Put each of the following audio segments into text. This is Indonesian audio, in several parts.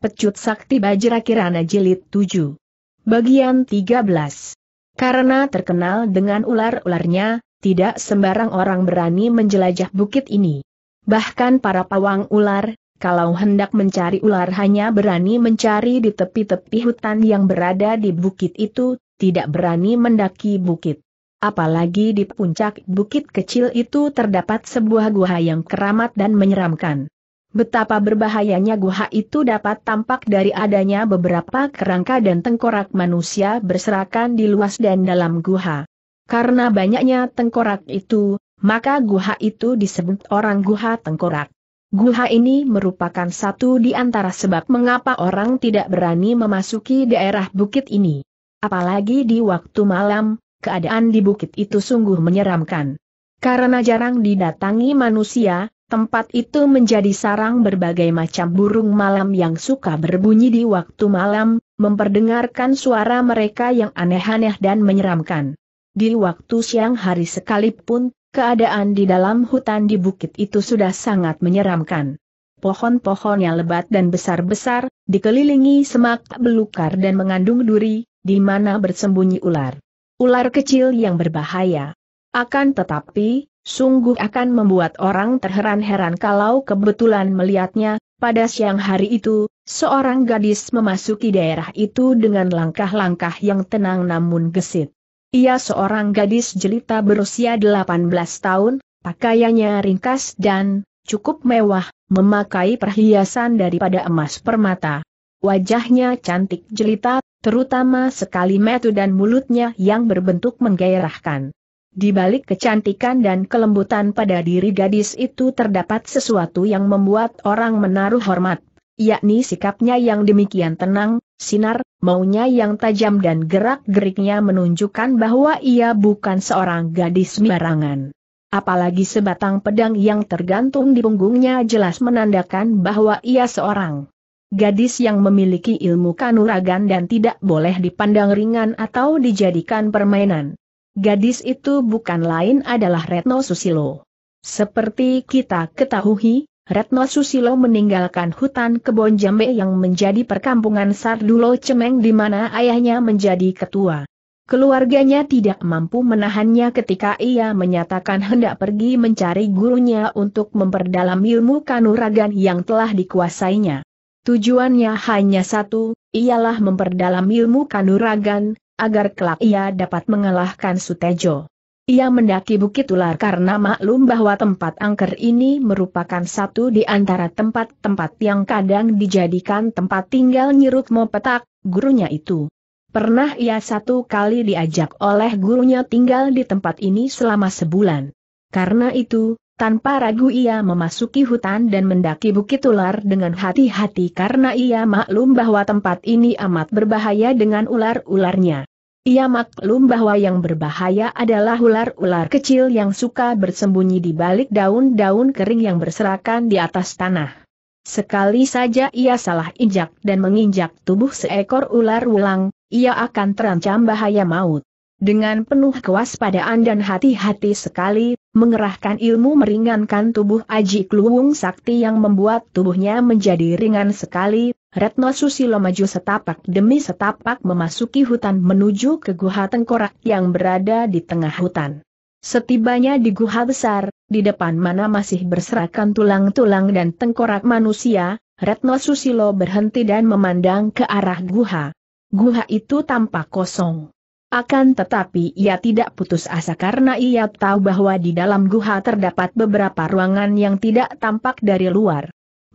Pecut Sakti Bajra Kirana Jilid 7. Bagian 13. Karena terkenal dengan ular-ularnya, tidak sembarang orang berani menjelajah bukit ini. Bahkan para pawang ular, kalau hendak mencari ular hanya berani mencari di tepi-tepi hutan yang berada di bukit itu, tidak berani mendaki bukit. Apalagi di puncak bukit kecil itu terdapat sebuah gua yang keramat dan menyeramkan. Betapa berbahayanya guha itu dapat tampak dari adanya beberapa kerangka dan tengkorak manusia berserakan di luas dan dalam guha. Karena banyaknya tengkorak itu, maka guha itu disebut orang guha tengkorak. Guha ini merupakan satu di antara sebab mengapa orang tidak berani memasuki daerah bukit ini. Apalagi di waktu malam, keadaan di bukit itu sungguh menyeramkan. Karena jarang didatangi manusia, Tempat itu menjadi sarang berbagai macam burung malam yang suka berbunyi di waktu malam, memperdengarkan suara mereka yang aneh-aneh dan menyeramkan. Di waktu siang hari sekalipun, keadaan di dalam hutan di bukit itu sudah sangat menyeramkan. Pohon-pohon yang lebat dan besar-besar, dikelilingi semak belukar dan mengandung duri, di mana bersembunyi ular. Ular kecil yang berbahaya. Akan tetapi, sungguh akan membuat orang terheran-heran kalau kebetulan melihatnya, pada siang hari itu, seorang gadis memasuki daerah itu dengan langkah-langkah yang tenang namun gesit. Ia seorang gadis jelita berusia 18 tahun, pakaiannya ringkas dan cukup mewah, memakai perhiasan daripada emas permata. Wajahnya cantik jelita, terutama sekali metu dan mulutnya yang berbentuk menggairahkan. Di balik kecantikan dan kelembutan pada diri gadis itu terdapat sesuatu yang membuat orang menaruh hormat, yakni sikapnya yang demikian tenang, sinar, maunya yang tajam dan gerak-geriknya menunjukkan bahwa ia bukan seorang gadis sembarangan. Apalagi sebatang pedang yang tergantung di punggungnya jelas menandakan bahwa ia seorang gadis yang memiliki ilmu kanuragan dan tidak boleh dipandang ringan atau dijadikan permainan. Gadis itu bukan lain adalah Retno Susilo. Seperti kita ketahui, Retno Susilo meninggalkan hutan kebon Jambe yang menjadi perkampungan Sardulo Cemeng di mana ayahnya menjadi ketua. Keluarganya tidak mampu menahannya ketika ia menyatakan hendak pergi mencari gurunya untuk memperdalam ilmu kanuragan yang telah dikuasainya. Tujuannya hanya satu, ialah memperdalam ilmu kanuragan, agar kelak ia dapat mengalahkan Sutejo. Ia mendaki Bukit Ular karena maklum bahwa tempat angker ini merupakan satu di antara tempat-tempat yang kadang dijadikan tempat tinggal mau petak, gurunya itu. Pernah ia satu kali diajak oleh gurunya tinggal di tempat ini selama sebulan. Karena itu, tanpa ragu ia memasuki hutan dan mendaki Bukit Ular dengan hati-hati karena ia maklum bahwa tempat ini amat berbahaya dengan ular-ularnya. Ia maklum bahwa yang berbahaya adalah ular-ular kecil yang suka bersembunyi di balik daun-daun kering yang berserakan di atas tanah. Sekali saja ia salah injak dan menginjak tubuh seekor ular ulang, ia akan terancam bahaya maut. Dengan penuh kewaspadaan dan hati-hati sekali, mengerahkan ilmu meringankan tubuh Aji Kluwung Sakti yang membuat tubuhnya menjadi ringan sekali, Retno Susilo maju setapak demi setapak memasuki hutan menuju ke Guha Tengkorak yang berada di tengah hutan. Setibanya di guha besar, di depan mana masih berserakan tulang-tulang dan tengkorak manusia, Retno Susilo berhenti dan memandang ke arah guha. Guha itu tampak kosong. Akan tetapi ia tidak putus asa karena ia tahu bahwa di dalam guha terdapat beberapa ruangan yang tidak tampak dari luar.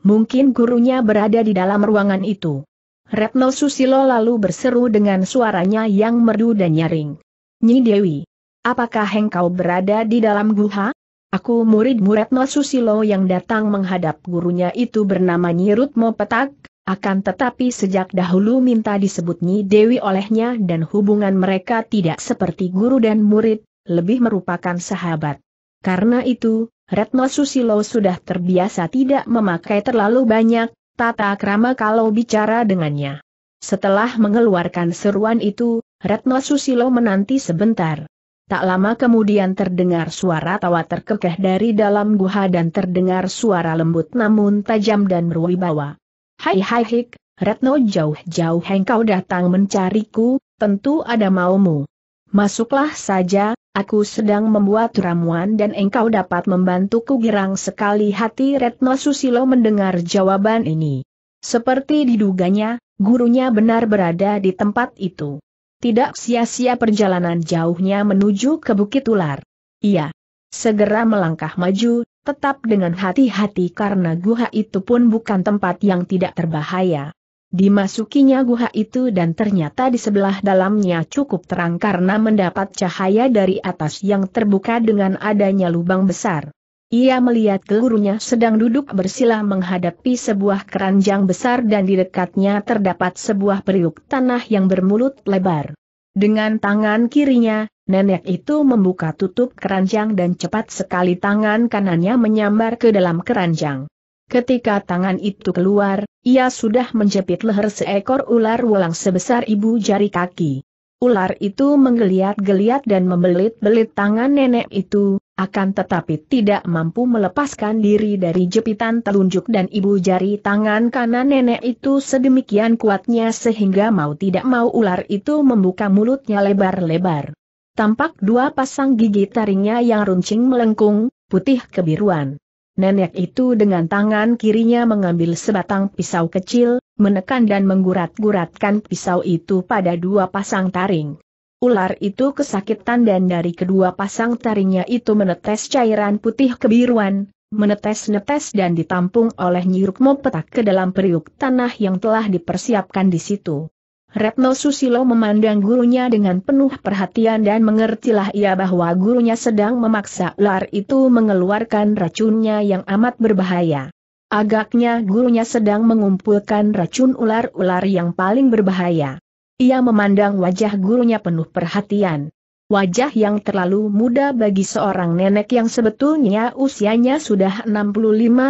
Mungkin gurunya berada di dalam ruangan itu. Retno Susilo lalu berseru dengan suaranya yang merdu dan nyaring. Nyi Dewi, apakah engkau berada di dalam guha? Aku muridmu Retno Susilo yang datang menghadap gurunya itu bernama Nyi Rutmo Petak, akan tetapi sejak dahulu minta disebut Nyi Dewi olehnya dan hubungan mereka tidak seperti guru dan murid, lebih merupakan sahabat. Karena itu, Retno Susilo sudah terbiasa tidak memakai terlalu banyak tata krama kalau bicara dengannya. Setelah mengeluarkan seruan itu, Retno Susilo menanti sebentar. Tak lama kemudian terdengar suara tawa terkekeh dari dalam guha dan terdengar suara lembut namun tajam dan berwibawa. Hai hai hik, Retno jauh-jauh engkau datang mencariku, tentu ada maumu. Masuklah saja, Aku sedang membuat ramuan dan engkau dapat membantuku girang sekali hati Retno Susilo mendengar jawaban ini. Seperti diduganya, gurunya benar berada di tempat itu. Tidak sia-sia perjalanan jauhnya menuju ke Bukit Ular. Ia Segera melangkah maju, tetap dengan hati-hati karena guha itu pun bukan tempat yang tidak terbahaya. Dimasukinya guha itu dan ternyata di sebelah dalamnya cukup terang karena mendapat cahaya dari atas yang terbuka dengan adanya lubang besar. Ia melihat gurunya sedang duduk bersila menghadapi sebuah keranjang besar dan di dekatnya terdapat sebuah periuk tanah yang bermulut lebar. Dengan tangan kirinya, nenek itu membuka tutup keranjang dan cepat sekali tangan kanannya menyambar ke dalam keranjang. Ketika tangan itu keluar, ia sudah menjepit leher seekor ular wolang sebesar ibu jari kaki. Ular itu menggeliat-geliat dan membelit-belit tangan nenek itu, akan tetapi tidak mampu melepaskan diri dari jepitan telunjuk dan ibu jari tangan kanan nenek itu sedemikian kuatnya sehingga mau tidak mau ular itu membuka mulutnya lebar-lebar. Tampak dua pasang gigi taringnya yang runcing melengkung, putih kebiruan. Nenek itu dengan tangan kirinya mengambil sebatang pisau kecil, menekan dan menggurat-guratkan pisau itu pada dua pasang taring. Ular itu kesakitan dan dari kedua pasang taringnya itu menetes cairan putih kebiruan, menetes-netes dan ditampung oleh nyiruk mopetak ke dalam periuk tanah yang telah dipersiapkan di situ. Retno Susilo memandang gurunya dengan penuh perhatian dan mengertilah ia bahwa gurunya sedang memaksa ular itu mengeluarkan racunnya yang amat berbahaya. Agaknya gurunya sedang mengumpulkan racun ular-ular yang paling berbahaya. Ia memandang wajah gurunya penuh perhatian. Wajah yang terlalu muda bagi seorang nenek yang sebetulnya usianya sudah 65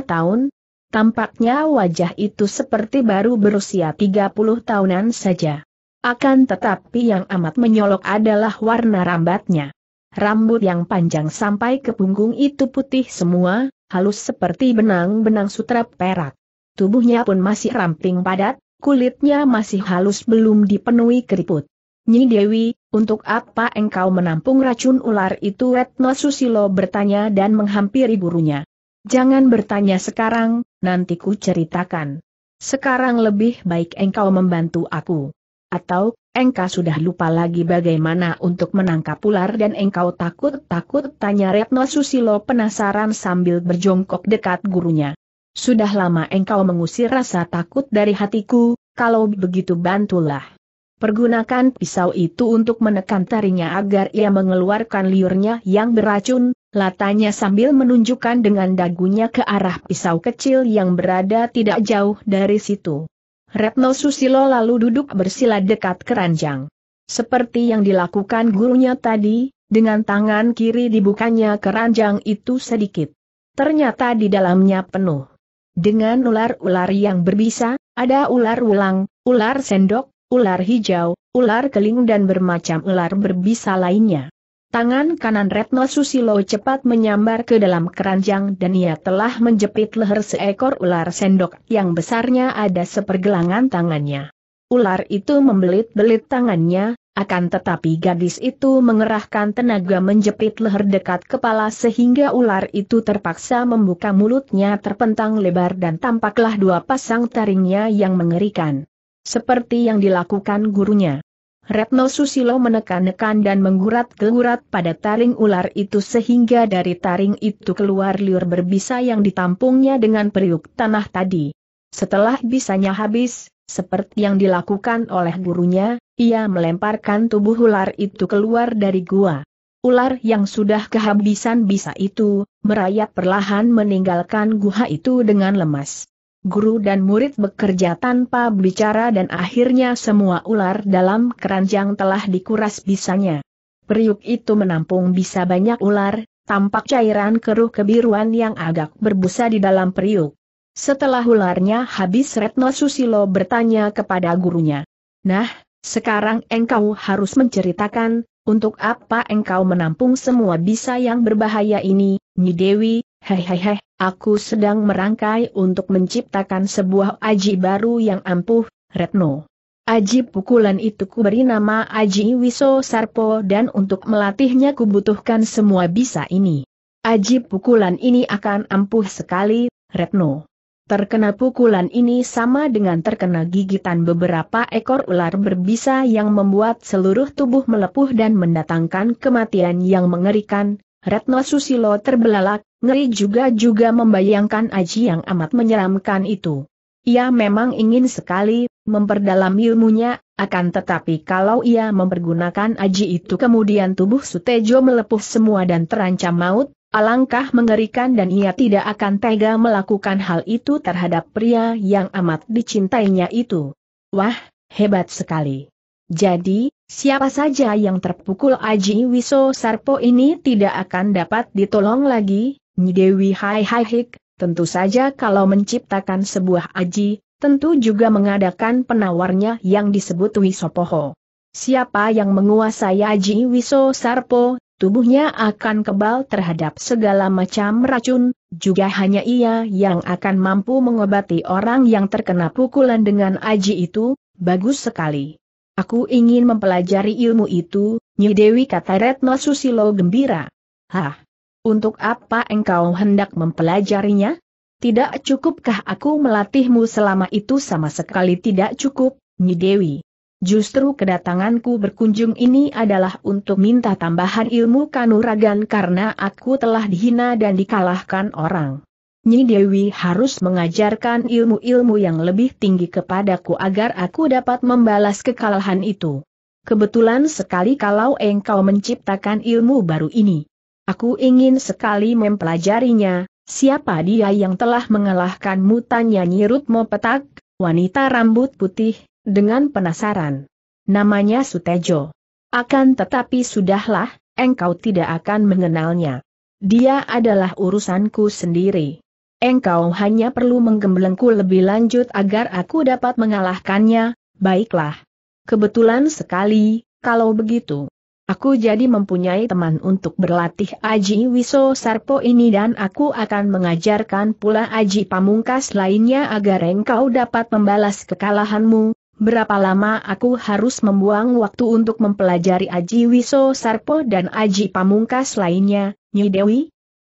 tahun, Tampaknya wajah itu seperti baru berusia 30 tahunan saja. Akan tetapi yang amat menyolok adalah warna rambatnya. Rambut yang panjang sampai ke punggung itu putih semua, halus seperti benang-benang sutra perak. Tubuhnya pun masih ramping padat, kulitnya masih halus belum dipenuhi keriput. Nyi Dewi, untuk apa engkau menampung racun ular itu? Retno Susilo bertanya dan menghampiri gurunya. Jangan bertanya sekarang, nanti ku ceritakan. Sekarang lebih baik engkau membantu aku. Atau, engkau sudah lupa lagi bagaimana untuk menangkap ular dan engkau takut-takut tanya Retno Susilo penasaran sambil berjongkok dekat gurunya. Sudah lama engkau mengusir rasa takut dari hatiku, kalau begitu bantulah. Pergunakan pisau itu untuk menekan tarinya agar ia mengeluarkan liurnya yang beracun, Latanya sambil menunjukkan dengan dagunya ke arah pisau kecil yang berada tidak jauh dari situ. Retno Susilo lalu duduk bersila dekat keranjang. Seperti yang dilakukan gurunya tadi, dengan tangan kiri dibukanya keranjang itu sedikit. Ternyata di dalamnya penuh. Dengan ular-ular yang berbisa, ada ular ulang, ular sendok, ular hijau, ular keling dan bermacam ular berbisa lainnya. Tangan kanan Retno Susilo cepat menyambar ke dalam keranjang dan ia telah menjepit leher seekor ular sendok yang besarnya ada sepergelangan tangannya. Ular itu membelit-belit tangannya, akan tetapi gadis itu mengerahkan tenaga menjepit leher dekat kepala sehingga ular itu terpaksa membuka mulutnya terpentang lebar dan tampaklah dua pasang taringnya yang mengerikan. Seperti yang dilakukan gurunya. Retno Susilo menekan-nekan dan menggurat-gurat pada taring ular itu sehingga dari taring itu keluar liur berbisa yang ditampungnya dengan periuk tanah tadi. Setelah bisanya habis, seperti yang dilakukan oleh gurunya, ia melemparkan tubuh ular itu keluar dari gua. Ular yang sudah kehabisan bisa itu, merayap perlahan meninggalkan guha itu dengan lemas guru dan murid bekerja tanpa bicara dan akhirnya semua ular dalam keranjang telah dikuras bisanya. Periuk itu menampung bisa banyak ular, tampak cairan keruh kebiruan yang agak berbusa di dalam periuk. Setelah ularnya habis Retno Susilo bertanya kepada gurunya. Nah, sekarang engkau harus menceritakan, untuk apa engkau menampung semua bisa yang berbahaya ini, Nyi Dewi, hehehe, Aku sedang merangkai untuk menciptakan sebuah aji baru yang ampuh, Retno. Aji pukulan itu ku beri nama Aji Wiso Sarpo dan untuk melatihnya kubutuhkan semua bisa ini. Aji pukulan ini akan ampuh sekali, Retno. Terkena pukulan ini sama dengan terkena gigitan beberapa ekor ular berbisa yang membuat seluruh tubuh melepuh dan mendatangkan kematian yang mengerikan, Retno Susilo terbelalak, ngeri juga-juga membayangkan aji yang amat menyeramkan itu. Ia memang ingin sekali memperdalam ilmunya, akan tetapi kalau ia mempergunakan aji itu kemudian tubuh Sutejo melepuh semua dan terancam maut, alangkah mengerikan dan ia tidak akan tega melakukan hal itu terhadap pria yang amat dicintainya itu. Wah, hebat sekali. Jadi, siapa saja yang terpukul Aji Wiso Sarpo ini tidak akan dapat ditolong lagi, Nyidewi Hai Hai Hik, tentu saja kalau menciptakan sebuah Aji, tentu juga mengadakan penawarnya yang disebut Wisopoho. Siapa yang menguasai Aji Wiso Sarpo, tubuhnya akan kebal terhadap segala macam racun, juga hanya ia yang akan mampu mengobati orang yang terkena pukulan dengan Aji itu, bagus sekali. Aku ingin mempelajari ilmu itu, Nyi Dewi kata Retno Susilo gembira. Hah? Untuk apa engkau hendak mempelajarinya? Tidak cukupkah aku melatihmu selama itu sama sekali tidak cukup, Nyi Dewi? Justru kedatanganku berkunjung ini adalah untuk minta tambahan ilmu kanuragan karena aku telah dihina dan dikalahkan orang. Nyi Dewi harus mengajarkan ilmu-ilmu yang lebih tinggi kepadaku agar aku dapat membalas kekalahan itu. Kebetulan sekali kalau engkau menciptakan ilmu baru ini. Aku ingin sekali mempelajarinya, siapa dia yang telah mengalahkan mengalahkanmu tanya Nyirut petak, wanita rambut putih, dengan penasaran. Namanya Sutejo. Akan tetapi sudahlah, engkau tidak akan mengenalnya. Dia adalah urusanku sendiri engkau hanya perlu menggembelengku lebih lanjut agar aku dapat mengalahkannya, baiklah. Kebetulan sekali, kalau begitu. Aku jadi mempunyai teman untuk berlatih Aji Wiso Sarpo ini dan aku akan mengajarkan pula Aji Pamungkas lainnya agar engkau dapat membalas kekalahanmu. Berapa lama aku harus membuang waktu untuk mempelajari Aji Wiso Sarpo dan Aji Pamungkas lainnya, Nyi Dewi?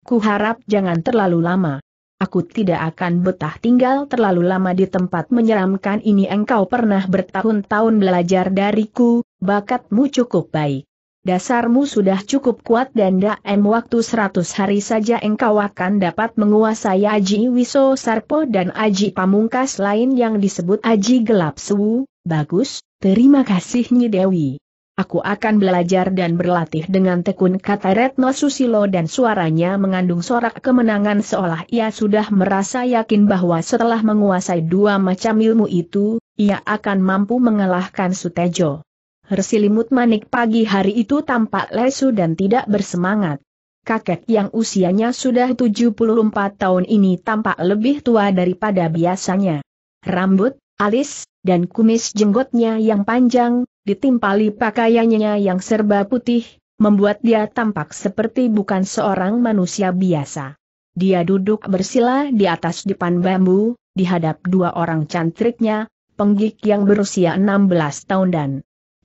Kuharap jangan terlalu lama. Aku tidak akan betah tinggal terlalu lama di tempat menyeramkan ini engkau pernah bertahun-tahun belajar dariku, bakatmu cukup baik. Dasarmu sudah cukup kuat dan daem waktu seratus hari saja engkau akan dapat menguasai Aji Wiso Sarpo dan Aji Pamungkas lain yang disebut Aji Gelap Suwu, bagus, terima kasih Nyi Dewi. Aku akan belajar dan berlatih dengan tekun kata Retno Susilo dan suaranya mengandung sorak kemenangan seolah ia sudah merasa yakin bahwa setelah menguasai dua macam ilmu itu, ia akan mampu mengalahkan Sutejo. Hersilimut manik pagi hari itu tampak lesu dan tidak bersemangat. Kakek yang usianya sudah 74 tahun ini tampak lebih tua daripada biasanya. Rambut, alis, dan kumis jenggotnya yang panjang, ditimpali pakaiannya yang serba putih, membuat dia tampak seperti bukan seorang manusia biasa. Dia duduk bersila di atas depan bambu, dihadap dua orang cantriknya, penggik yang berusia 16 tahun dan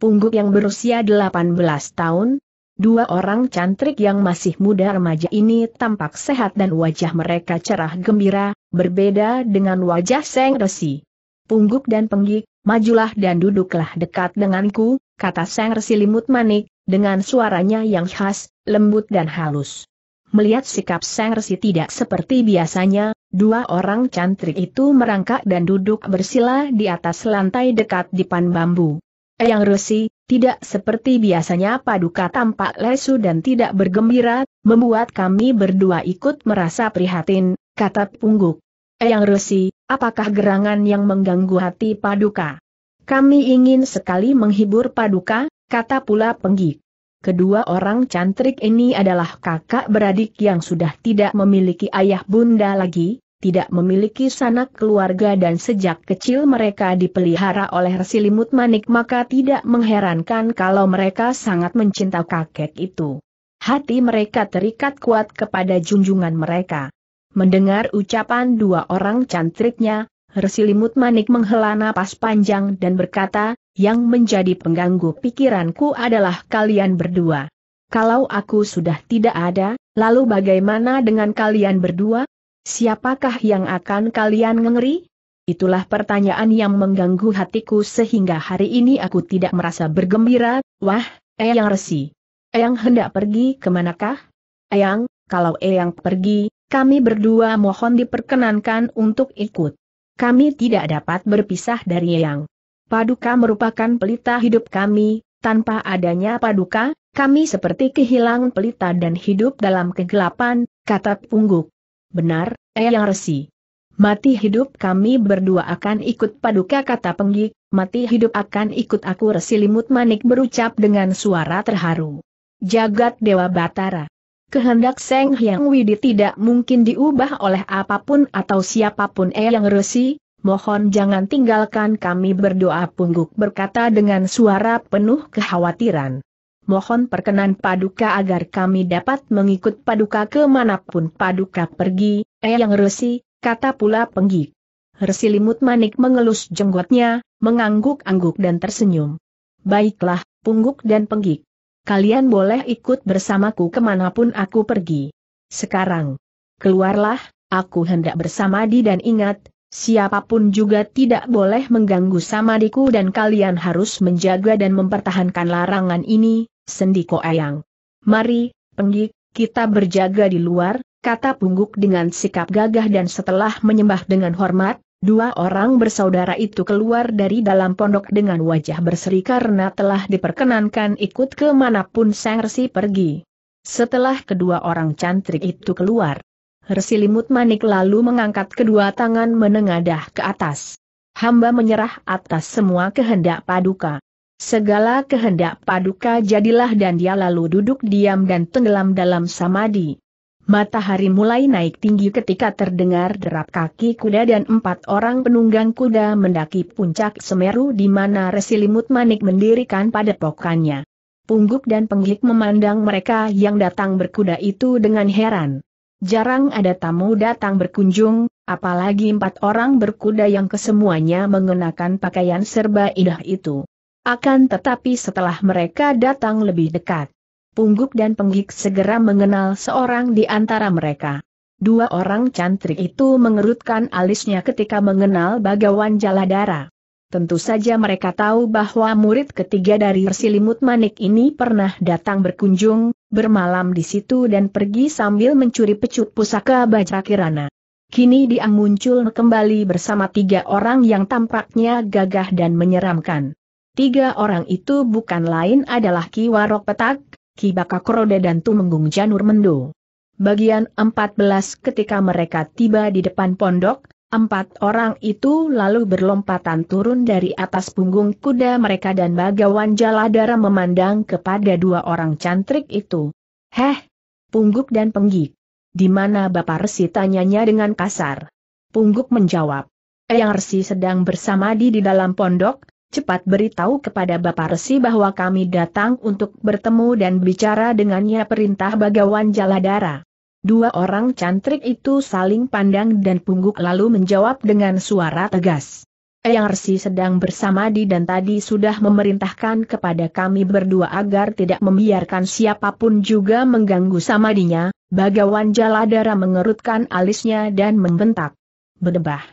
pungguk yang berusia 18 tahun, Dua orang cantrik yang masih muda remaja ini tampak sehat dan wajah mereka cerah gembira, berbeda dengan wajah Seng Resi pungguk dan penggik, majulah dan duduklah dekat denganku, kata Seng Resilimut Manik, dengan suaranya yang khas, lembut dan halus. Melihat sikap Sang Resi tidak seperti biasanya, dua orang cantik itu merangkak dan duduk bersila di atas lantai dekat dipan bambu. Eyang Resi, tidak seperti biasanya paduka tampak lesu dan tidak bergembira, membuat kami berdua ikut merasa prihatin, kata pungguk. Eyang Resi, apakah gerangan yang mengganggu hati Paduka? Kami ingin sekali menghibur Paduka, kata pula Penggi. Kedua orang cantrik ini adalah kakak beradik yang sudah tidak memiliki ayah bunda lagi, tidak memiliki sanak keluarga dan sejak kecil mereka dipelihara oleh Limut manik maka tidak mengherankan kalau mereka sangat mencinta kakek itu. Hati mereka terikat kuat kepada junjungan mereka. Mendengar ucapan dua orang cantriknya, Resilimut Manik menghela napas panjang dan berkata, yang menjadi pengganggu pikiranku adalah kalian berdua. Kalau aku sudah tidak ada, lalu bagaimana dengan kalian berdua? Siapakah yang akan kalian ngeri? Itulah pertanyaan yang mengganggu hatiku sehingga hari ini aku tidak merasa bergembira, wah, Eyang Resi. Eyang hendak pergi kemanakah? Eyang, kalau Eyang pergi, kami berdua mohon diperkenankan untuk ikut. Kami tidak dapat berpisah dari Eyang. Paduka merupakan pelita hidup kami, tanpa adanya paduka, kami seperti kehilangan pelita dan hidup dalam kegelapan, kata Pungguk. Benar, Eyang Resi. Mati hidup kami berdua akan ikut paduka kata Penggi. mati hidup akan ikut aku resi limut manik berucap dengan suara terharu. Jagat Dewa Batara. Kehendak Seng Hyang Widi tidak mungkin diubah oleh apapun atau siapapun eh yang resi, mohon jangan tinggalkan kami berdoa pungguk berkata dengan suara penuh kekhawatiran. Mohon perkenan paduka agar kami dapat mengikut paduka kemanapun paduka pergi, eh yang resi, kata pula penggik. Resi limut manik mengelus jenggotnya, mengangguk-angguk dan tersenyum. Baiklah, pungguk dan penggik kalian boleh ikut bersamaku kemanapun aku pergi. Sekarang, keluarlah, aku hendak bersama di dan ingat, siapapun juga tidak boleh mengganggu samadiku dan kalian harus menjaga dan mempertahankan larangan ini, sendiko ayang. Mari, pergi, kita berjaga di luar, kata Pungguk dengan sikap gagah dan setelah menyembah dengan hormat, Dua orang bersaudara itu keluar dari dalam pondok dengan wajah berseri karena telah diperkenankan ikut ke manapun sang resi pergi. Setelah kedua orang cantrik itu keluar, resi limut manik lalu mengangkat kedua tangan menengadah ke atas. Hamba menyerah atas semua kehendak paduka. Segala kehendak paduka jadilah dan dia lalu duduk diam dan tenggelam dalam samadhi. Matahari mulai naik tinggi ketika terdengar derap kaki kuda dan empat orang penunggang kuda mendaki puncak Semeru di mana Resi Limut Manik mendirikan padepokannya. Pungguk dan penggik memandang mereka yang datang berkuda itu dengan heran. Jarang ada tamu datang berkunjung, apalagi empat orang berkuda yang kesemuanya mengenakan pakaian serba indah itu. Akan tetapi setelah mereka datang lebih dekat, Pungguk dan Penggik segera mengenal seorang di antara mereka. Dua orang cantrik itu mengerutkan alisnya ketika mengenal Bagawan Jaladara. Tentu saja mereka tahu bahwa murid ketiga dari Resilimut Manik ini pernah datang berkunjung, bermalam di situ dan pergi sambil mencuri pecut pusaka Bajakirana. Kini dia muncul kembali bersama tiga orang yang tampaknya gagah dan menyeramkan. Tiga orang itu bukan lain adalah Ki Warok Petak, Kibaka Krode dan Tumenggung Janur Mendo. Bagian 14 ketika mereka tiba di depan pondok, empat orang itu lalu berlompatan turun dari atas punggung kuda mereka dan bagawan jaladara memandang kepada dua orang cantrik itu. Heh, pungguk dan penggik. Di mana Bapak Resi tanyanya dengan kasar. Pungguk menjawab. Eyang Resi sedang bersamadi di dalam pondok, cepat beritahu kepada Bapak Resi bahwa kami datang untuk bertemu dan bicara dengannya perintah Bagawan Jaladara. Dua orang cantrik itu saling pandang dan pungguk lalu menjawab dengan suara tegas. Eyang Resi sedang bersama di dan tadi sudah memerintahkan kepada kami berdua agar tidak membiarkan siapapun juga mengganggu samadinya, Bagawan Jaladara mengerutkan alisnya dan membentak. Bedebah.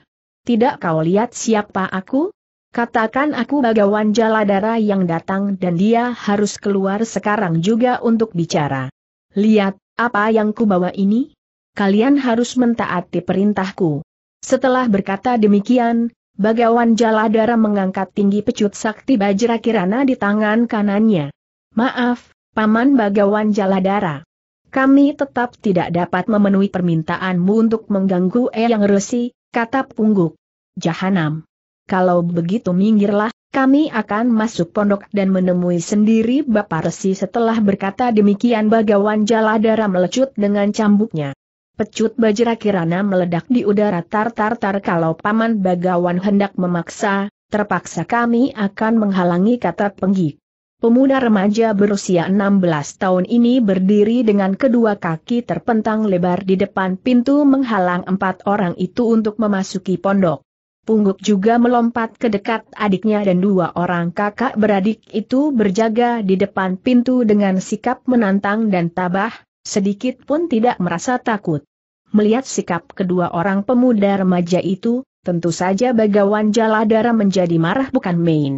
Tidak kau lihat siapa aku? Katakan aku bagawan jaladara yang datang dan dia harus keluar sekarang juga untuk bicara. Lihat, apa yang kubawa ini? Kalian harus mentaati perintahku. Setelah berkata demikian, bagawan jaladara mengangkat tinggi pecut sakti bajra kirana di tangan kanannya. Maaf, Paman Bagawan Jaladara. Kami tetap tidak dapat memenuhi permintaanmu untuk mengganggu Eyang Resi, kata Pungguk. Jahanam kalau begitu minggirlah, kami akan masuk pondok dan menemui sendiri Bapak Resi setelah berkata demikian bagawan jaladara melecut dengan cambuknya. Pecut bajra kirana meledak di udara tartar tar kalau paman bagawan hendak memaksa, terpaksa kami akan menghalangi kata penggi. Pemuda remaja berusia 16 tahun ini berdiri dengan kedua kaki terpentang lebar di depan pintu menghalang empat orang itu untuk memasuki pondok. Pungguk juga melompat ke dekat adiknya dan dua orang kakak beradik itu berjaga di depan pintu dengan sikap menantang dan tabah, sedikit pun tidak merasa takut. Melihat sikap kedua orang pemuda remaja itu, tentu saja Bagawan Jaladara menjadi marah bukan main.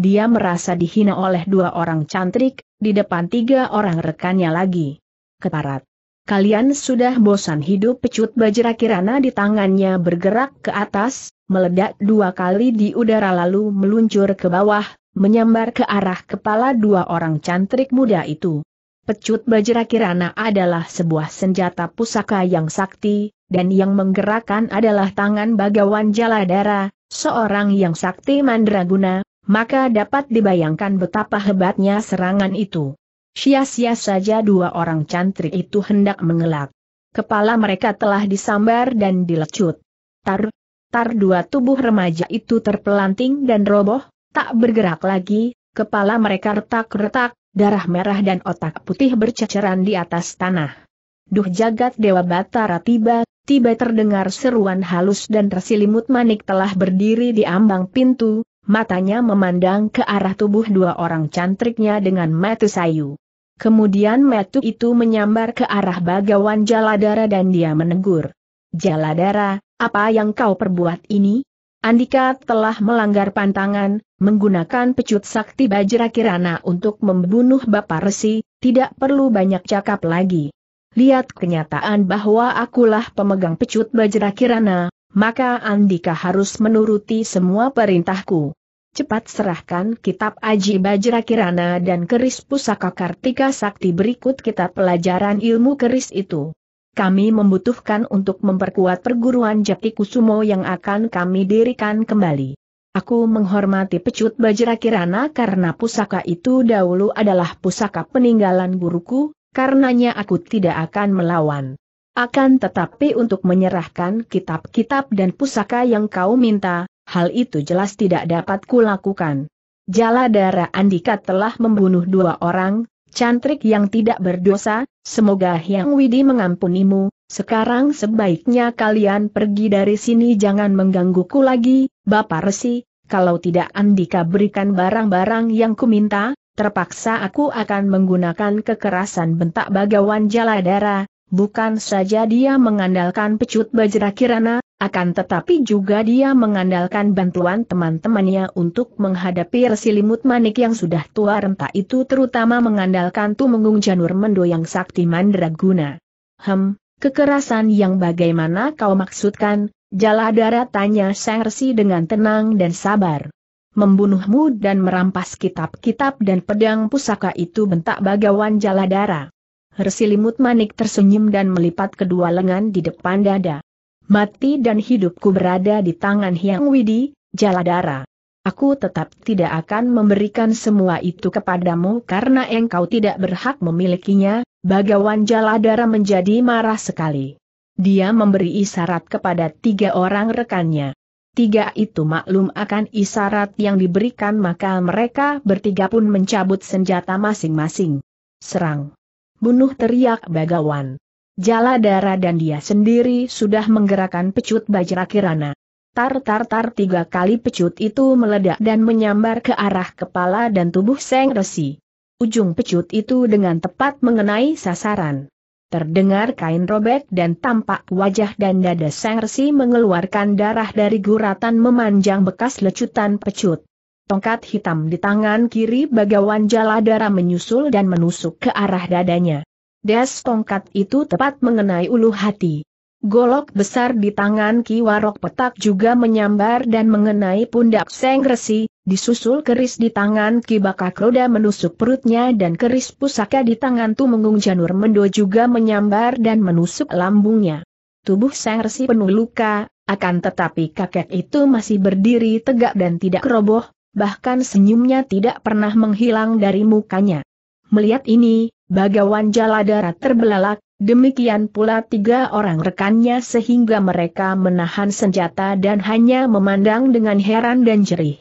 Dia merasa dihina oleh dua orang cantrik di depan tiga orang rekannya lagi. Keparat. Kalian sudah bosan hidup pecut bajra kirana di tangannya bergerak ke atas, meledak dua kali di udara lalu meluncur ke bawah, menyambar ke arah kepala dua orang cantrik muda itu. Pecut bajra kirana adalah sebuah senjata pusaka yang sakti, dan yang menggerakkan adalah tangan bagawan jaladara, seorang yang sakti mandraguna, maka dapat dibayangkan betapa hebatnya serangan itu. Sia-sia saja dua orang cantrik itu hendak mengelak. Kepala mereka telah disambar dan dilecut. Tar, Tar dua tubuh remaja itu terpelanting dan roboh, tak bergerak lagi, kepala mereka retak-retak, darah merah dan otak putih berceceran di atas tanah. Duh jagat Dewa Batara tiba, tiba terdengar seruan halus dan tersilimut manik telah berdiri di ambang pintu, matanya memandang ke arah tubuh dua orang cantriknya dengan metu sayu. Kemudian metu itu menyambar ke arah bagawan Jaladara dan dia menegur. Jaladara, apa yang kau perbuat ini? Andika telah melanggar pantangan, menggunakan pecut sakti Bajra Kirana untuk membunuh Bapak Resi, tidak perlu banyak cakap lagi. Lihat kenyataan bahwa akulah pemegang pecut Bajra Kirana, maka Andika harus menuruti semua perintahku. Cepat serahkan kitab Aji Bajra Kirana dan keris pusaka Kartika Sakti berikut kitab pelajaran ilmu keris itu kami membutuhkan untuk memperkuat perguruan Jati Kusumo yang akan kami dirikan kembali. Aku menghormati pecut Bajra Kirana karena pusaka itu dahulu adalah pusaka peninggalan guruku, karenanya aku tidak akan melawan. Akan tetapi untuk menyerahkan kitab-kitab dan pusaka yang kau minta, hal itu jelas tidak dapat kulakukan. Jaladara Andika telah membunuh dua orang, Cantrik yang tidak berdosa, semoga Hyang Widi mengampunimu, sekarang sebaiknya kalian pergi dari sini jangan menggangguku lagi, Bapak Resi, kalau tidak Andika berikan barang-barang yang kuminta, terpaksa aku akan menggunakan kekerasan bentak bagawan jaladara, bukan saja dia mengandalkan pecut bajra kirana, akan tetapi juga dia mengandalkan bantuan teman-temannya untuk menghadapi Resi Limut manik yang sudah tua renta itu terutama mengandalkan Tumenggung Janur Mendo yang sakti mandraguna. Hem, kekerasan yang bagaimana kau maksudkan, Jaladara tanya sang Resi dengan tenang dan sabar. Membunuhmu dan merampas kitab-kitab dan pedang pusaka itu bentak bagawan Jaladara. Resi Limut manik tersenyum dan melipat kedua lengan di depan dada. Mati dan hidupku berada di tangan Hyang Widi, Jaladara. Aku tetap tidak akan memberikan semua itu kepadamu karena engkau tidak berhak memilikinya, bagawan Jaladara menjadi marah sekali. Dia memberi isyarat kepada tiga orang rekannya. Tiga itu maklum akan isyarat yang diberikan maka mereka bertiga pun mencabut senjata masing-masing. Serang! Bunuh teriak bagawan. Jala darah dan dia sendiri sudah menggerakkan pecut Bajra Kirana. Tar-tar-tar tiga kali pecut itu meledak dan menyambar ke arah kepala dan tubuh Seng Resi. Ujung pecut itu dengan tepat mengenai sasaran. Terdengar kain robek dan tampak wajah dan dada Seng Resi mengeluarkan darah dari guratan memanjang bekas lecutan pecut. Tongkat hitam di tangan kiri bagawan jala darah menyusul dan menusuk ke arah dadanya. Des tongkat itu tepat mengenai ulu hati. Golok besar di tangan Ki Warok Petak juga menyambar dan mengenai pundak Seng Resi, disusul keris di tangan Ki Bakak Roda menusuk perutnya dan keris pusaka di tangan Tumenggung Janur Mendo juga menyambar dan menusuk lambungnya. Tubuh Seng Resi penuh luka, akan tetapi kakek itu masih berdiri tegak dan tidak roboh, bahkan senyumnya tidak pernah menghilang dari mukanya. Melihat ini, Bagawan Jaladara terbelalak, demikian pula tiga orang rekannya sehingga mereka menahan senjata dan hanya memandang dengan heran dan jerih.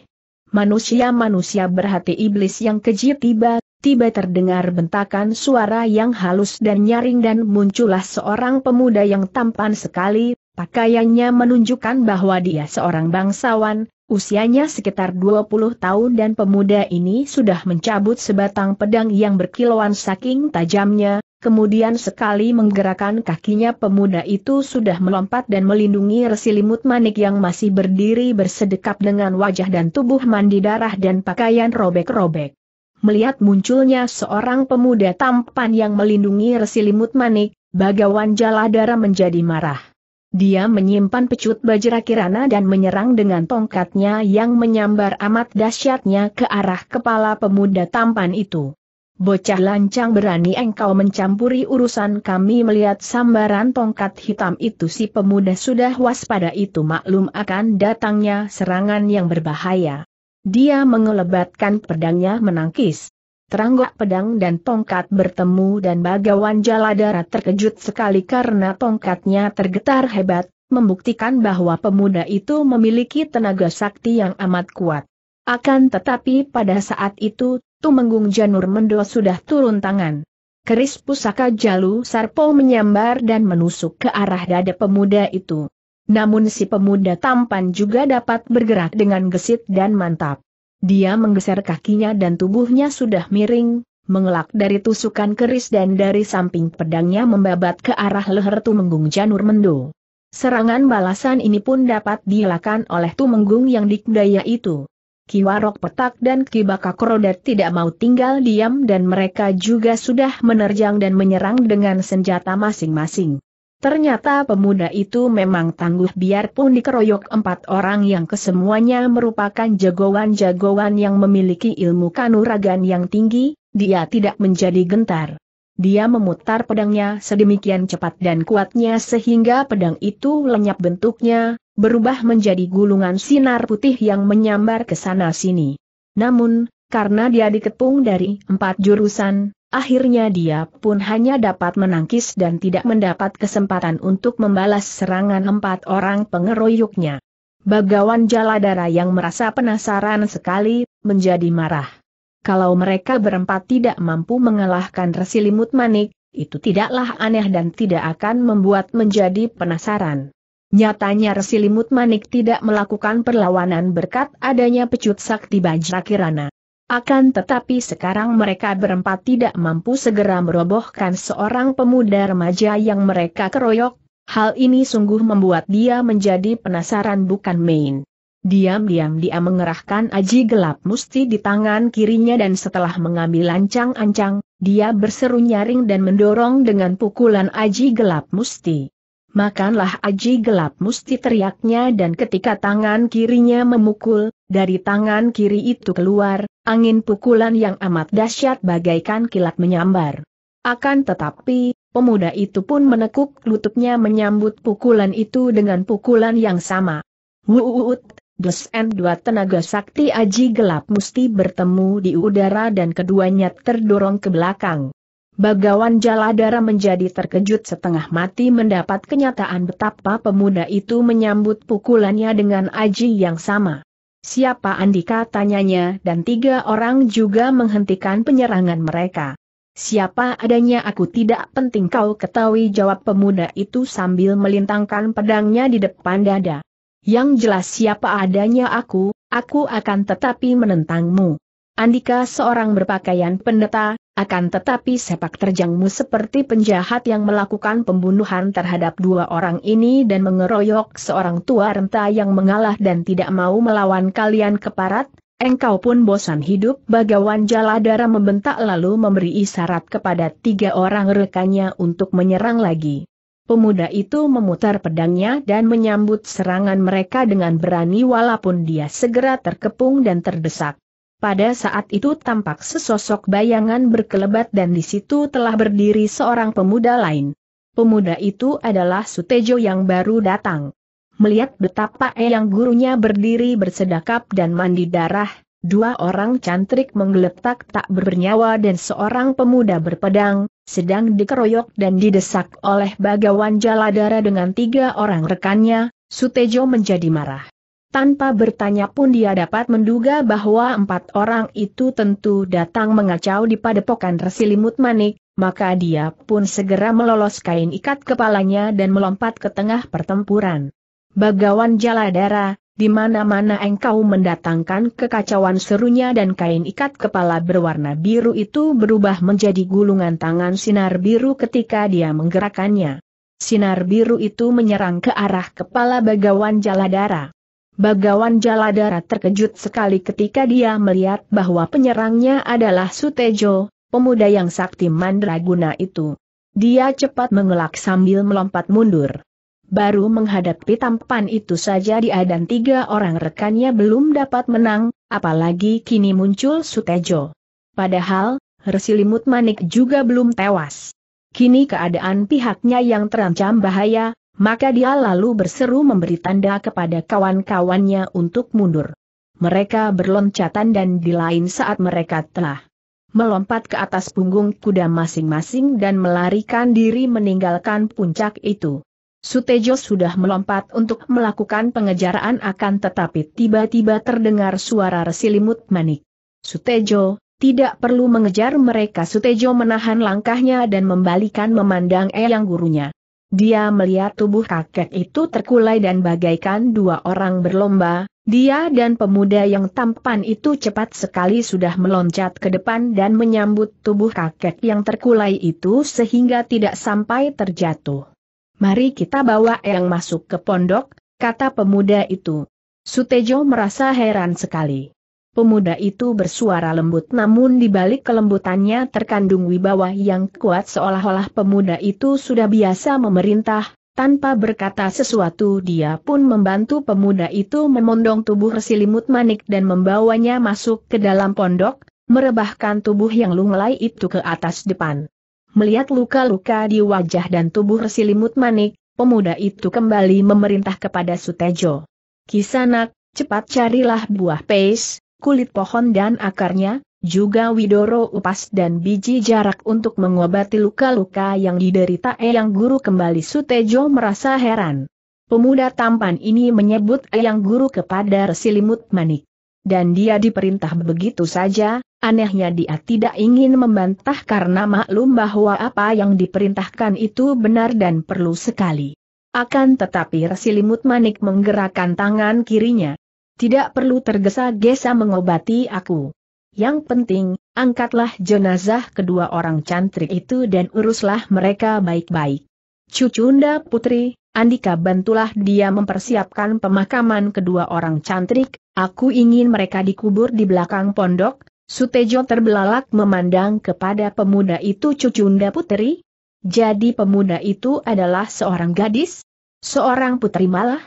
Manusia-manusia berhati iblis yang keji tiba, tiba terdengar bentakan suara yang halus dan nyaring dan muncullah seorang pemuda yang tampan sekali, pakaiannya menunjukkan bahwa dia seorang bangsawan, Usianya sekitar 20 tahun dan pemuda ini sudah mencabut sebatang pedang yang berkilauan saking tajamnya, kemudian sekali menggerakkan kakinya pemuda itu sudah melompat dan melindungi resi limut manik yang masih berdiri bersedekap dengan wajah dan tubuh mandi darah dan pakaian robek-robek. Melihat munculnya seorang pemuda tampan yang melindungi resi limut manik, bagawan jaladara menjadi marah. Dia menyimpan pecut bajra kirana dan menyerang dengan tongkatnya yang menyambar amat dahsyatnya ke arah kepala pemuda tampan itu. Bocah lancang berani engkau mencampuri urusan kami melihat sambaran tongkat hitam itu si pemuda sudah waspada itu maklum akan datangnya serangan yang berbahaya. Dia mengelebatkan pedangnya menangkis. Teranggak pedang dan tongkat bertemu dan bagawan jaladara terkejut sekali karena tongkatnya tergetar hebat, membuktikan bahwa pemuda itu memiliki tenaga sakti yang amat kuat. Akan tetapi pada saat itu, Tumenggung Janur Mendo sudah turun tangan. Keris pusaka Jalu Sarpo menyambar dan menusuk ke arah dada pemuda itu. Namun si pemuda tampan juga dapat bergerak dengan gesit dan mantap. Dia menggeser kakinya dan tubuhnya sudah miring, mengelak dari tusukan keris dan dari samping pedangnya membabat ke arah leher Tumenggung Janur Mendo. Serangan balasan ini pun dapat dilakukan oleh Tumenggung yang dikdaya itu. Kiwarok Petak dan Kibaka Korodat tidak mau tinggal diam dan mereka juga sudah menerjang dan menyerang dengan senjata masing-masing. Ternyata pemuda itu memang tangguh biarpun dikeroyok empat orang yang kesemuanya merupakan jagoan-jagoan yang memiliki ilmu kanuragan yang tinggi, dia tidak menjadi gentar. Dia memutar pedangnya sedemikian cepat dan kuatnya sehingga pedang itu lenyap bentuknya, berubah menjadi gulungan sinar putih yang menyambar ke sana-sini. Namun, karena dia dikepung dari empat jurusan, Akhirnya dia pun hanya dapat menangkis dan tidak mendapat kesempatan untuk membalas serangan empat orang pengeroyoknya. Bagawan Jaladara yang merasa penasaran sekali, menjadi marah. Kalau mereka berempat tidak mampu mengalahkan Resi Limut manik, itu tidaklah aneh dan tidak akan membuat menjadi penasaran. Nyatanya Resi Limut manik tidak melakukan perlawanan berkat adanya pecut sakti Bajrakirana. Akan tetapi sekarang mereka berempat tidak mampu segera merobohkan seorang pemuda remaja yang mereka keroyok, hal ini sungguh membuat dia menjadi penasaran bukan main. Diam-diam dia mengerahkan aji gelap musti di tangan kirinya dan setelah mengambil lancang ancang dia berseru nyaring dan mendorong dengan pukulan aji gelap musti. Makanlah aji gelap musti teriaknya dan ketika tangan kirinya memukul, dari tangan kiri itu keluar, angin pukulan yang amat dahsyat bagaikan kilat menyambar. Akan tetapi, pemuda itu pun menekuk lututnya menyambut pukulan itu dengan pukulan yang sama. Wuut, Des and dua tenaga sakti aji gelap musti bertemu di udara dan keduanya terdorong ke belakang. Bagawan Jaladara menjadi terkejut setengah mati mendapat kenyataan betapa pemuda itu menyambut pukulannya dengan aji yang sama. Siapa Andika tanyanya dan tiga orang juga menghentikan penyerangan mereka. Siapa adanya aku tidak penting kau ketahui jawab pemuda itu sambil melintangkan pedangnya di depan dada. Yang jelas siapa adanya aku, aku akan tetapi menentangmu. Andika seorang berpakaian pendeta, akan tetapi sepak terjangmu seperti penjahat yang melakukan pembunuhan terhadap dua orang ini dan mengeroyok seorang tua renta yang mengalah dan tidak mau melawan kalian keparat, engkau pun bosan hidup bagawan jaladara membentak lalu memberi isyarat kepada tiga orang rekannya untuk menyerang lagi. Pemuda itu memutar pedangnya dan menyambut serangan mereka dengan berani walaupun dia segera terkepung dan terdesak. Pada saat itu tampak sesosok bayangan berkelebat dan di situ telah berdiri seorang pemuda lain. Pemuda itu adalah Sutejo yang baru datang. Melihat betapa eyang gurunya berdiri bersedakap dan mandi darah, dua orang cantrik menggeletak tak bernyawa dan seorang pemuda berpedang, sedang dikeroyok dan didesak oleh bagawan jaladara dengan tiga orang rekannya, Sutejo menjadi marah. Tanpa bertanya pun dia dapat menduga bahwa empat orang itu tentu datang mengacau di padepokan resi limut manik, maka dia pun segera melolos kain ikat kepalanya dan melompat ke tengah pertempuran. Bagawan Jaladara, di mana-mana engkau mendatangkan kekacauan serunya dan kain ikat kepala berwarna biru itu berubah menjadi gulungan tangan sinar biru ketika dia menggerakkannya. Sinar biru itu menyerang ke arah kepala Bagawan Jaladara. Bagawan Jaladara terkejut sekali ketika dia melihat bahwa penyerangnya adalah Sutejo, pemuda yang sakti mandraguna itu. Dia cepat mengelak sambil melompat mundur. Baru menghadapi tampan itu saja dia dan tiga orang rekannya belum dapat menang, apalagi kini muncul Sutejo. Padahal, Hersilimut Manik juga belum tewas. Kini keadaan pihaknya yang terancam bahaya, maka dia lalu berseru memberi tanda kepada kawan-kawannya untuk mundur. Mereka berloncatan dan di lain saat mereka telah melompat ke atas punggung kuda masing-masing dan melarikan diri meninggalkan puncak itu. Sutejo sudah melompat untuk melakukan pengejaran akan tetapi tiba-tiba terdengar suara resi limut manik. Sutejo, tidak perlu mengejar mereka Sutejo menahan langkahnya dan membalikan memandang Eyang gurunya. Dia melihat tubuh kakek itu terkulai dan bagaikan dua orang berlomba, dia dan pemuda yang tampan itu cepat sekali sudah meloncat ke depan dan menyambut tubuh kakek yang terkulai itu sehingga tidak sampai terjatuh. Mari kita bawa yang masuk ke pondok, kata pemuda itu. Sutejo merasa heran sekali. Pemuda itu bersuara lembut namun di balik kelembutannya terkandung wibawa yang kuat seolah-olah pemuda itu sudah biasa memerintah, tanpa berkata sesuatu dia pun membantu pemuda itu memondong tubuh resi limut manik dan membawanya masuk ke dalam pondok, merebahkan tubuh yang lunglai itu ke atas depan. Melihat luka-luka di wajah dan tubuh resi limut manik, pemuda itu kembali memerintah kepada Sutejo. Kisanak, cepat carilah buah peis kulit pohon dan akarnya, juga Widoro upas dan biji jarak untuk mengobati luka-luka yang diderita Eyang Guru kembali Sutejo merasa heran. Pemuda tampan ini menyebut Eyang Guru kepada Resi Limut Manik. Dan dia diperintah begitu saja, anehnya dia tidak ingin membantah karena maklum bahwa apa yang diperintahkan itu benar dan perlu sekali. Akan tetapi Resi Limut Manik menggerakkan tangan kirinya. Tidak perlu tergesa-gesa mengobati aku. Yang penting, angkatlah jenazah kedua orang cantik itu dan uruslah mereka baik-baik. Cucunda putri, Andika bantulah dia mempersiapkan pemakaman kedua orang cantik. aku ingin mereka dikubur di belakang pondok, Sutejo terbelalak memandang kepada pemuda itu Cucunda putri. Jadi pemuda itu adalah seorang gadis? Seorang putri malah?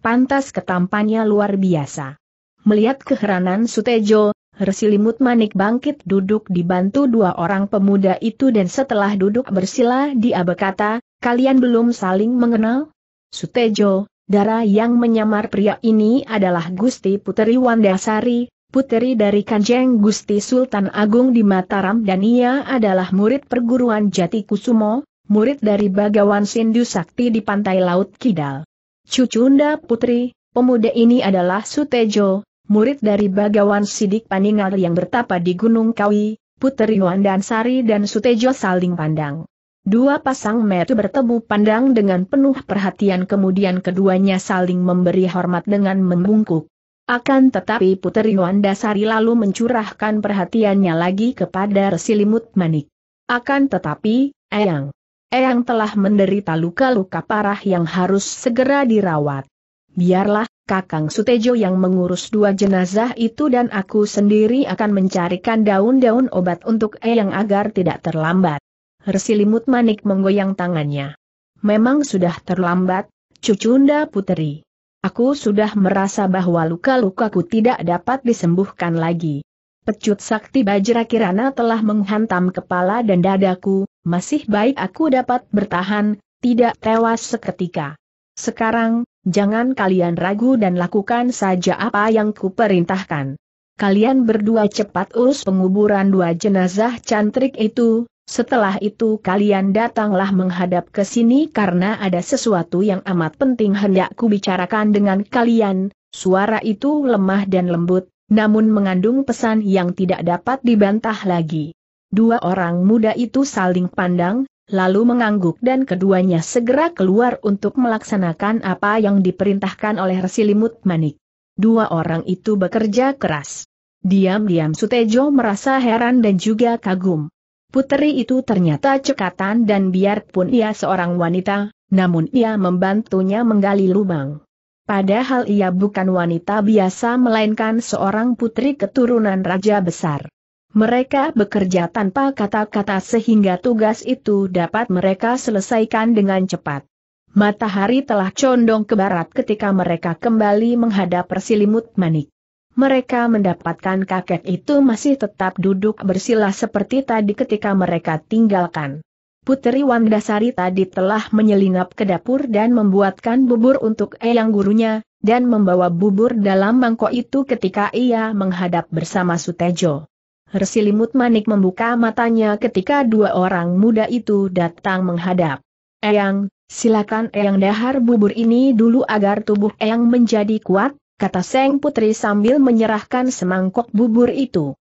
pantas ketampannya luar biasa. Melihat keheranan Sutejo, Resilimut Manik bangkit duduk dibantu dua orang pemuda itu dan setelah duduk bersila dia berkata, kalian belum saling mengenal? Sutejo, darah yang menyamar pria ini adalah Gusti Puteri Wandasari, puteri dari Kanjeng Gusti Sultan Agung di Mataram dan ia adalah murid perguruan Jati Kusumo, murid dari Bagawan Sindu Sakti di Pantai Laut Kidal. Cucunda Putri, pemuda ini adalah Sutejo, murid dari Bagawan Sidik Paningal yang bertapa di Gunung Kawi, Putri dan Sari dan Sutejo saling pandang. Dua pasang metu bertemu pandang dengan penuh perhatian kemudian keduanya saling memberi hormat dengan membungkuk. Akan tetapi Putri Wandasari lalu mencurahkan perhatiannya lagi kepada Resilimut Manik. Akan tetapi, Eyang Eyang telah menderita luka-luka parah yang harus segera dirawat. Biarlah, Kakang Sutejo yang mengurus dua jenazah itu dan aku sendiri akan mencarikan daun-daun obat untuk Eyang agar tidak terlambat. Resilimut manik menggoyang tangannya. Memang sudah terlambat, Cucunda Puteri. Aku sudah merasa bahwa luka-lukaku tidak dapat disembuhkan lagi. Pecut sakti Bajra Kirana telah menghantam kepala dan dadaku, masih baik aku dapat bertahan, tidak tewas seketika. Sekarang, jangan kalian ragu dan lakukan saja apa yang kuperintahkan. Kalian berdua cepat urus penguburan dua jenazah cantrik itu, setelah itu kalian datanglah menghadap ke sini karena ada sesuatu yang amat penting hendak kubicarakan dengan kalian, suara itu lemah dan lembut, namun mengandung pesan yang tidak dapat dibantah lagi. Dua orang muda itu saling pandang, lalu mengangguk dan keduanya segera keluar untuk melaksanakan apa yang diperintahkan oleh Resilimut Manik. Dua orang itu bekerja keras. Diam-diam Sutejo merasa heran dan juga kagum. Puteri itu ternyata cekatan dan biarpun ia seorang wanita, namun ia membantunya menggali lubang. Padahal ia bukan wanita biasa melainkan seorang putri keturunan raja besar. Mereka bekerja tanpa kata-kata sehingga tugas itu dapat mereka selesaikan dengan cepat. Matahari telah condong ke barat ketika mereka kembali menghadap persilimut manik. Mereka mendapatkan kakek itu masih tetap duduk bersila seperti tadi ketika mereka tinggalkan. Puteri Wandasari tadi telah menyelinap ke dapur dan membuatkan bubur untuk eyang gurunya, dan membawa bubur dalam mangkok itu ketika ia menghadap bersama Sutejo. Resilimut Manik membuka matanya ketika dua orang muda itu datang menghadap. Eyang, silakan Eyang dahar bubur ini dulu agar tubuh Eyang menjadi kuat, kata Seng Putri sambil menyerahkan semangkok bubur itu.